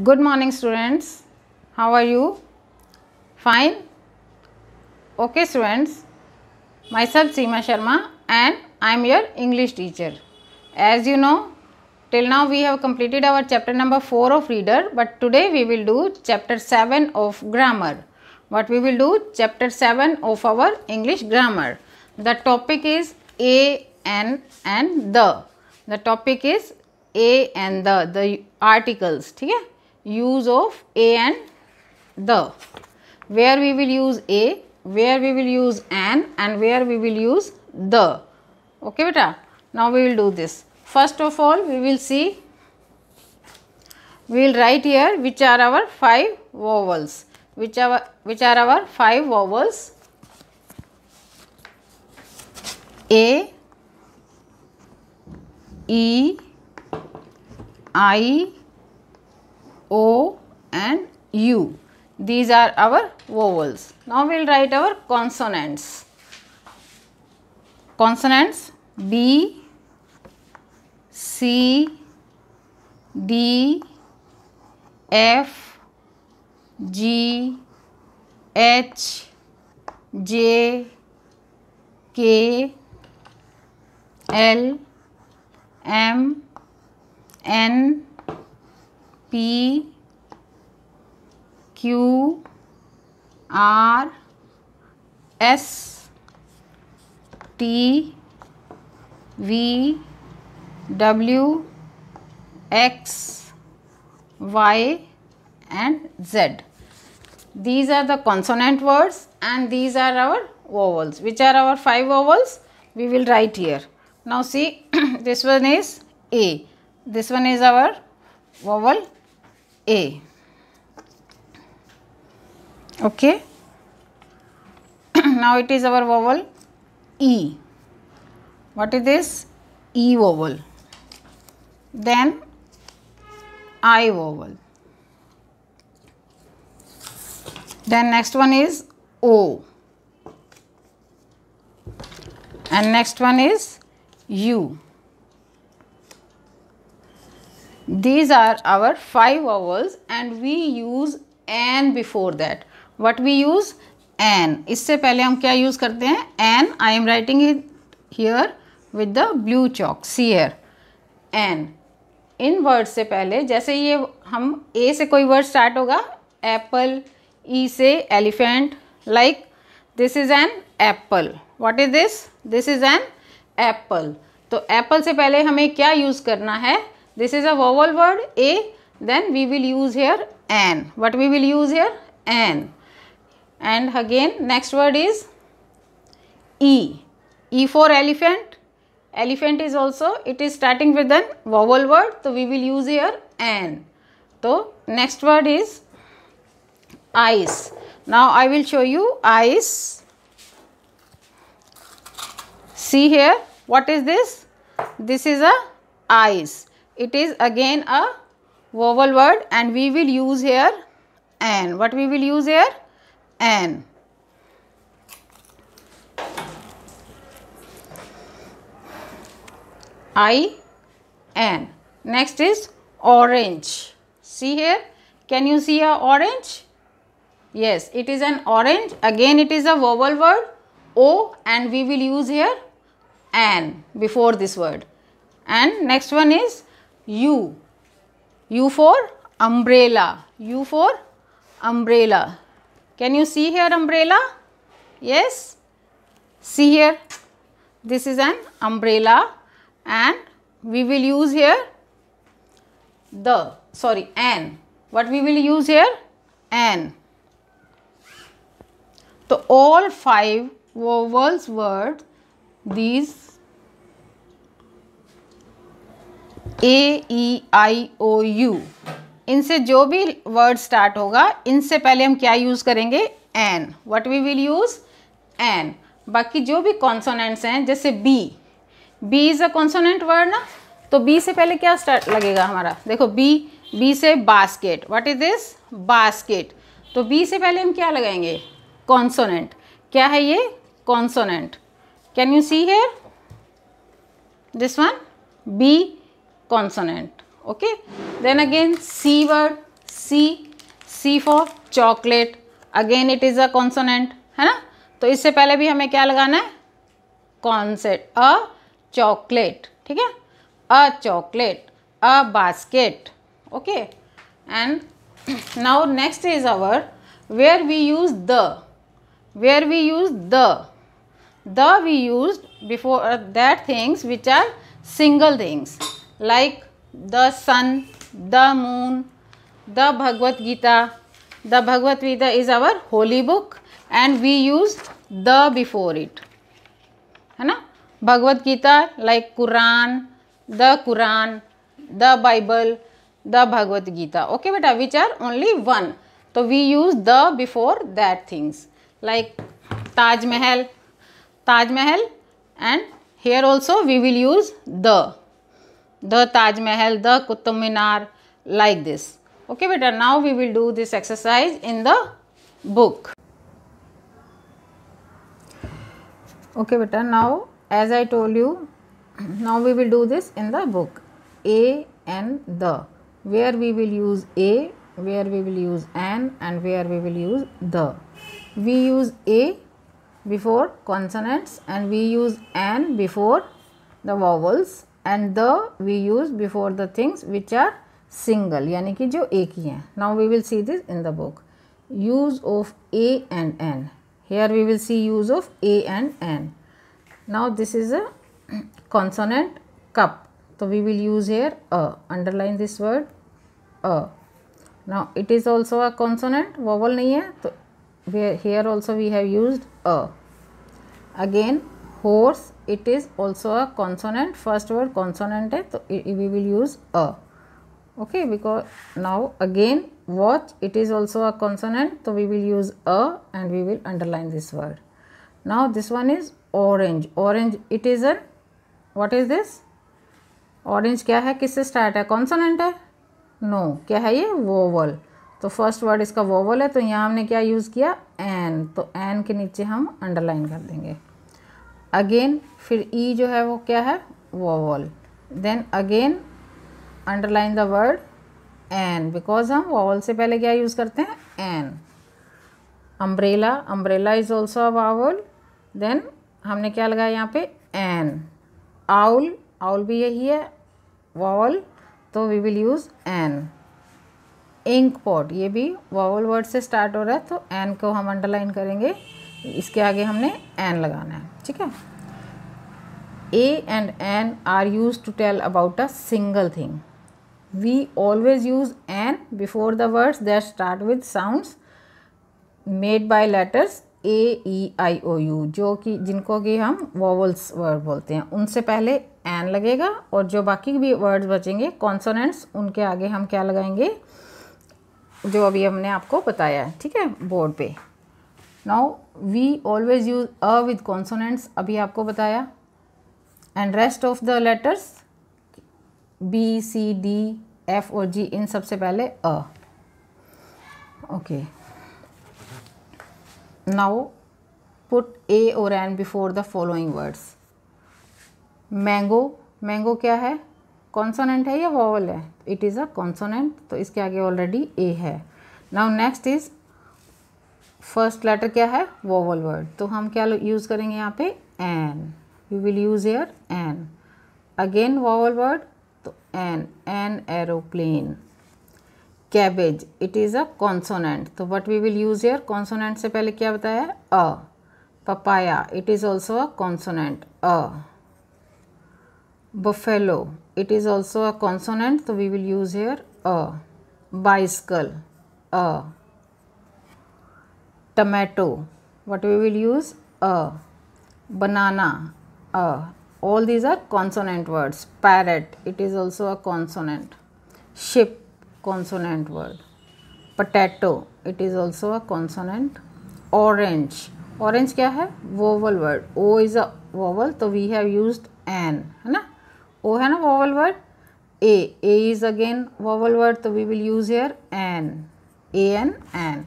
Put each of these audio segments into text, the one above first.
Good morning students. How are you? Fine? Okay students. Myself Seema Sharma and I am your English teacher. As you know, till now we have completed our chapter number 4 of reader but today we will do chapter 7 of grammar. What we will do? Chapter 7 of our English grammar. The topic is A and and the. The topic is A and the, the articles. ठीक है? use of a and the. Where we will use a, where we will use an and where we will use the. Okay, beta? Now we will do this. First of all, we will see, we will write here which are our five vowels. Which are, which are our five vowels? A, E, I, O and U. These are our vowels. Now we will write our consonants. Consonants B, C, D, F, G, H, J, K, L, M, N, P Q R S T V W X Y and Z. These are the consonant words and these are our vowels. Which are our five vowels? We will write here. Now see this one is A. This one is our vowel a. Okay. now it is our vowel E. What is this? E vowel. Then I vowel. Then next one is O. And next one is U. these are our five vowels and we use an before that what we use an इससे पहले हम क्या use करते हैं an I am writing it here with the blue chalk see here an इन word से पहले जैसे ये हम ए से कोई वर्ड स्टार्ट होगा एप्पल ई e से elephant like this is an apple what is this this is an apple तो एप्पल से पहले हमें क्या यूज़ करना है This is a vowel word A. Then we will use here an. What we will use here? An. And again next word is E. E for elephant. Elephant is also, it is starting with an vowel word. So, we will use here an. So, next word is eyes. Now, I will show you eyes. See here, what is this? This is a eyes it is again a vowel word and we will use here an what we will use here an i n next is orange see here can you see a orange yes it is an orange again it is a vowel word o and we will use here an before this word and next one is U. U for umbrella. U for umbrella. Can you see here umbrella? Yes. See here. This is an umbrella and we will use here the sorry an. What we will use here? An. So all five vowels words these A E I O U इनसे जो भी word start होगा इनसे पहले हम क्या use करेंगे an what we will use an बाकी जो भी कॉन्सोनेंट्स हैं जैसे B B is a consonant word ना तो बी से पहले क्या स्टार्ट लगेगा हमारा देखो बी बी से basket what is this basket तो बी से पहले हम क्या लगाएंगे कॉन्सोनेंट क्या है ये consonant can you see here this one B consonant okay then again c word c c for chocolate again it is a consonant hai na to isse pehle bhi hame kya lagana hai consonant a chocolate theek hai a chocolate a basket okay and now next is our where we use the where we use the the we used before uh, that things which are single things like the sun the moon the Bhagavad Gita the Bhagavad Gita is our holy book and we use the before it है ना Bhagavad Gita like Quran the Quran the Bible the Bhagavad Gita okay बेटा which are only one तो we use the before that things like Taj Mahal Taj Mahal and here also we will use the the Taj Mahal, the Qutub Minar like this. Okay beta, now we will do this exercise in the book. Okay beta, now as I told you, now we will do this in the book. A and the, where we will use A, where we will use an and where we will use the. We use A before consonants and we use an before the vowels and the we use before the things which are single यानी कि जो एक ही हैं now we will see this in the book use of a and an here we will see use of a and n now this is a consonant cup so we will use here underline this word a now it is also a consonant vowel nahi here also we have used again horse it is also a consonant first word consonant है तो we will use a okay because now again watch it is also a consonant so we will use a and we will underline this word now this one is orange orange it is an what is this orange क्या है किससे start है consonant है no क्या है ये vowel तो first word इसका वोवल है तो यहाँ हमने क्या यूज़ किया एन तो एन के नीचे हम अंडरलाइन कर देंगे अगेन फिर ई e जो है वो क्या है vowel then again underline the word an because हम वॉवल से पहले क्या यूज़ करते हैं an umbrella umbrella is also a vowel then हमने क्या लगाया यहाँ पे एन आउल आउल भी यही है वॉवल तो we will use an ink pot ये भी वॉवल वर्ड से स्टार्ट हो रहा है तो एन को हम अंडरलाइन करेंगे इसके आगे हमने एन लगाना है ठीक है a and an are use to tell about a single thing we always use an before the words that start with sound made by letters A E I O U जो कि जिनको कि हम vowels word बोलते हैं उनसे पहले N लगेगा और जो बाकी भी वर्ड्स बचेंगे कॉन्सोनेंट्स उनके आगे हम क्या लगाएंगे जो अभी हमने आपको बताया है ठीक है बोर्ड पे now we always use a with consonants अभी आपको बताया and rest of the letters B C D F और जी इन सबसे पहले a okay now put a और an before the following words mango mango क्या है कॉन्सोनेंट है या वॉवल है इट इज़ अ कॉन्सोनेंट तो इसके आगे ऑलरेडी ए है now next is first letter क्या है वोवल वर्ड तो हम क्या यूज़ करेंगे यहाँ पे an you will use here an again vowel word तो an an aeroplane cabbage it is a consonant तो what we will use here consonant से पहले क्या बताया a papaya it is also a consonant a buffalo it is also a consonant तो we will use here a bicycle a tomato what we will use a banana a all these are consonant words parrot it is also a consonant ship consonant word potato it is also a consonant orange orange kya hai vowel word o is a vowel so we have used an hai na o hai na vowel word a a is again vowel word so we will use here an a n an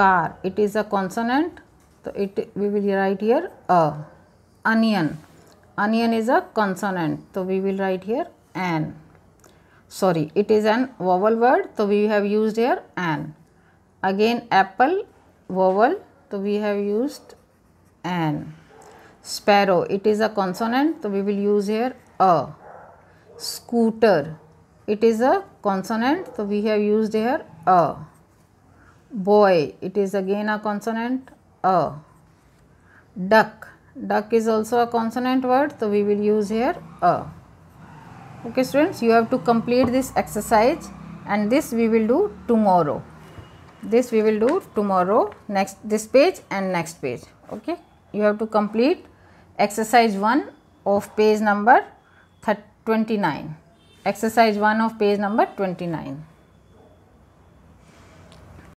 car it is a consonant so it we will write here a onion onion is a consonant so we will write here an sorry it is an vowel word so we have used here an again apple vowel so we have used an sparrow it is a consonant so we will use here a scooter it is a consonant so we have used here a boy it is again a consonant a duck duck is also a consonant word so we will use here a okay students you have to complete this exercise and this we will do tomorrow this we will do tomorrow next this page and next page okay you have to complete exercise 1 of page number 29 exercise 1 of page number 29